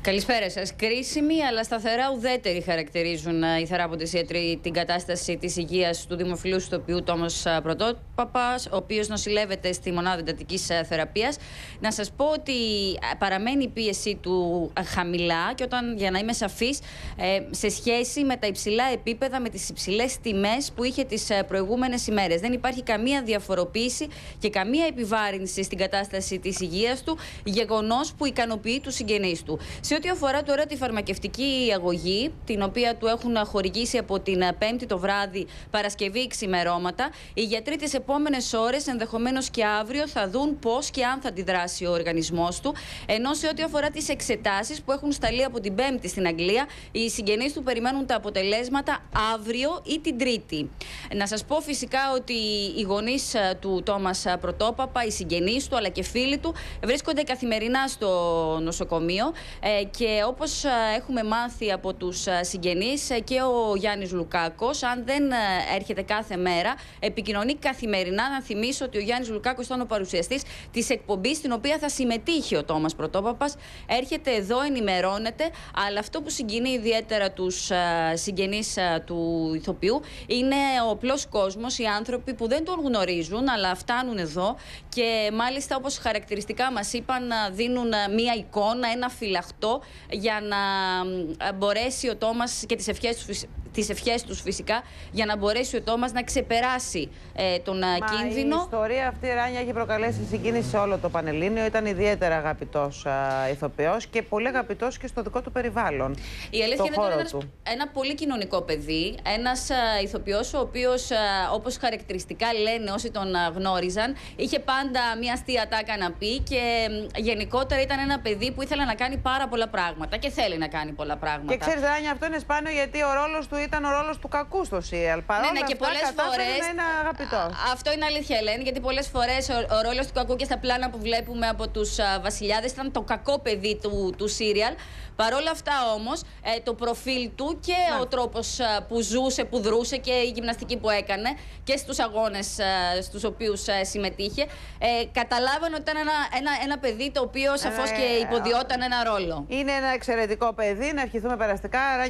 Καλησπέρα σας. Κρίσιμη αλλά σταθερά ουδέτερη χαρακτηρίζουν οι ε, θεράποντες ιατροί την κατάσταση της υγείας του δημοφιλού Στοπιού Τόμος ε, Πρωτόπαπας, ο οποίος νοσηλεύεται στη μονάδα εντατικής ε, θεραπείας. Να σας πω ότι παραμένει η πίεση του χαμηλά και όταν, για να είμαι σαφής, σε σχέση με τα υψηλά επίπεδα, με τις υψηλές τιμές που είχε τις προηγούμενες ημέρες. Δεν υπάρχει καμία διαφοροποίηση και καμία επιβάρυνση στην κατάσταση της υγείας του, γεγονός που ικανοποιεί τους συγγενείς του ό,τι αφορά τώρα τη φαρμακευτική αγωγή, την οποία του έχουν χορηγήσει από την ε, Πέμπτη το βράδυ, Παρασκευή ξημερώματα, οι γιατροί τις επόμενες ώρες, ενδεχομένως και αύριο, θα δουν πώς και αν θα αντιδράσει ο οργανισμός του. Ενώ σε ό,τι αφορά τις εξετάσεις που έχουν σταλεί από την Πέμπτη στην Αγγλία, οι συγγενείς του περιμένουν τα αποτελέσματα αύριο ή την Τρίτη. Να σας πω φυσικά ότι οι γονείς ε, του Τόμας ε, Πρωτόπαπα, οι συγγενείς του αλλά και φίλοι του βρίσκονται καθημερινά στο νοσοκομείο και όπως ε, έχουμε μάθει από τους ε, συγγενείς ε, και ο Γιάννης Λουκάκος, αν δεν έρχεται κάθε μέρα, επικοινωνεί καθημερινά. Να θυμίσω ότι ο Γιάννης Λουκάκος ήταν ο παρουσιαστής της εκπομπής στην οποία θα συμμετείχε ο Τόμας Πρωτόπαπας. Έρχεται εδώ, ενημερώνεται, αλλά αυτό που συγκινεί ιδιαίτερα τους συγγενείς του ηθοποιού είναι ο απλός κόσμος, οι άνθρωποι που δεν τον γνωρίζουν, αλλά φτάνουν εδώ και μάλιστα όπως χαρακτηριστικά μας είπαν δίνουν μία εικόνα, ένα φυλαχτό για να ε, μπορέσει ο Τόμας και τις ευχές του τις ευχές τους φυσικά, για να μπορέσει ο Τόμας να ξεπεράσει ε, τον ε, Μα κίνδυνο. Η ιστορία αυτή, Ράνια, έχει προκαλέσει συγκίνηση σε όλο το Πανελλήνιο. Ήταν ιδιαίτερα αγαπητός ηθοποιός και πολύ αγαπητός και στο δικό του περιβάλλον. Η αλήθεια είναι ένα πολύ κοινωνικό παιδί. Ένας ηθοποιός, ο οποίος, όπως χαρακτηριστικά λένε όσοι τον γνώριζαν, είχε πάντα μια αστεία τάκα να πει και γενικότερα ήταν ένα παιδί που ήθελε να κάνει πάρα πολλά πράγματα και θέλει να κάνει πολλά πράγματα. Και ξέρεις, Ράνια, αυτό είναι σπάνιο γιατί ο ρόλος του ήταν ο ρόλος του κακού στο ΣΥΡΙΑΛ. ναι, ναι, και πολλέ φορέ. Αυτό είναι αλήθεια, Ελένη, γιατί πολλές φορές ο, ο ρόλος του κακού και στα πλάνα που βλέπουμε από τους βασιλιάδες ήταν το κακό παιδί του, ΣΥΡΙΑΛ. παρόλα αυτά όμως, ε, το προφίλ του και ναι. ο τρόπος που ζούσε, που δρούσε και η γυμναστική που έκανε και στους αγώνες στους οποίους συμμετείχε, ε, καταλάβανε ότι ήταν ένα, ένα, παιδί το οποίο σαφώς ε, και υποδιόταν ένα ρόλο. Είναι ένα εξαιρετικό παιδί, να ευχηθούμε περαστικά.